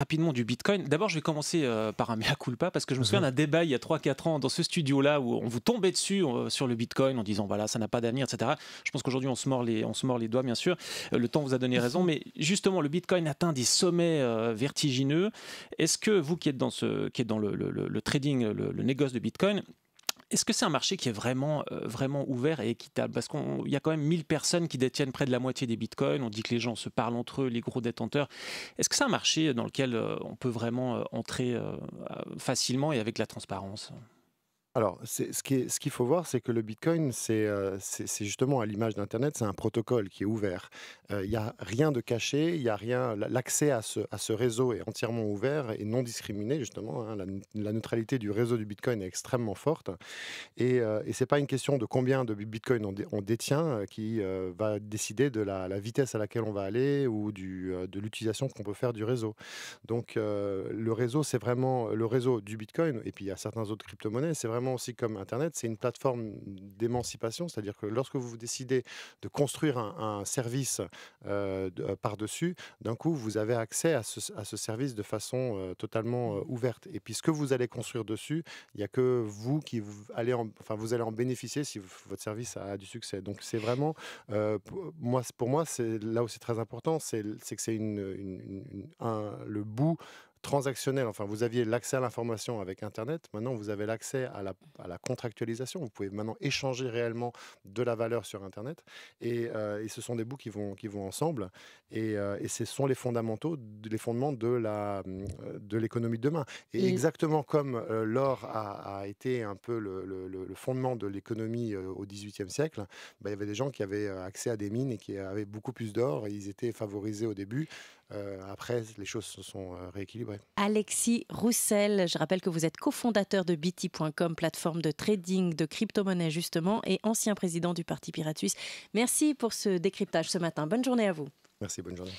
rapidement du Bitcoin. D'abord, je vais commencer euh, par un mea culpa parce que je me souviens d'un débat il y a 3-4 ans dans ce studio-là où on vous tombait dessus euh, sur le Bitcoin en disant voilà, ça n'a pas d'avenir, etc. Je pense qu'aujourd'hui, on, se mord les, on se les doigts, bien sûr. Euh, le temps vous a donné raison, mais justement, le Bitcoin atteint des sommets vertigineux. Est-ce que vous qui êtes dans, ce, qui dans le, trading, le négoce de Bitcoin, est-ce que c'est un marché qui est vraiment, euh, vraiment ouvert et équitable Parce qu'il y a quand même 1000 personnes qui détiennent près de la moitié des bitcoins. On dit que les gens se parlent entre eux, les gros détenteurs. Est-ce que c'est un marché dans lequel euh, on peut vraiment euh, entrer facilement et avec la transparence alors, ce, qui est, ce qu'il faut voir, c'est que le Bitcoin, c'est, euh, c'est, justement à l'image d'Internet, c'est un protocole qui est ouvert. Euh, il n'y a rien de caché, il y a rien. L'accès à ce, à ce réseau est entièrement ouvert et non discriminé, justement. Hein. la, neutralité du réseau du Bitcoin est extrêmement forte. Et, euh, ce n'est pas une question de combien de Bitcoin on, détient qui va décider de la, vitesse à laquelle on va aller ou du, de l'utilisation qu'on peut faire du réseau. Donc, le réseau, c'est vraiment le réseau du Bitcoin. Et puis, il y a certains autres crypto-monnaies, c'est vraiment aussi comme Internet, c'est une plateforme d'émancipation, c'est-à-dire que lorsque vous décidez de construire un, service euh, euh, par-dessus, d'un coup, vous avez accès à ce, service de façon euh, totalement ouverte. Et puis, ce que vous allez construire dessus, il n'y a que vous qui allez, en, enfin, vous allez en bénéficier si votre service a, du succès. Donc, c'est vraiment, pour moi, pour moi, c'est là où c'est très important, c'est que c'est une, un, le bout transactionnel. Enfin, vous aviez l'accès à l'information avec Internet. Maintenant, vous avez l'accès à la, contractualisation. Vous pouvez maintenant échanger réellement de la valeur sur Internet. Et, euh, ce sont des bouts qui vont, qui vont ensemble. Et, euh, ce sont les fondamentaux, les fondements de, de l'économie de demain. Et, exactement comme euh, l'or a, été un peu le, fondement de l'économie au XVIIIe siècle, bah, il y avait des gens qui avaient accès à des mines et qui avaient beaucoup plus d'or. Ils étaient favorisés au début. Euh, après, les choses se sont euh, rééquilibrées. Alexis Roussel, je rappelle que vous êtes cofondateur de BT.com, plateforme de trading de crypto monnaie justement, et ancien président du Parti piratus Merci pour ce décryptage ce matin. Bonne journée à vous. Merci, bonne journée.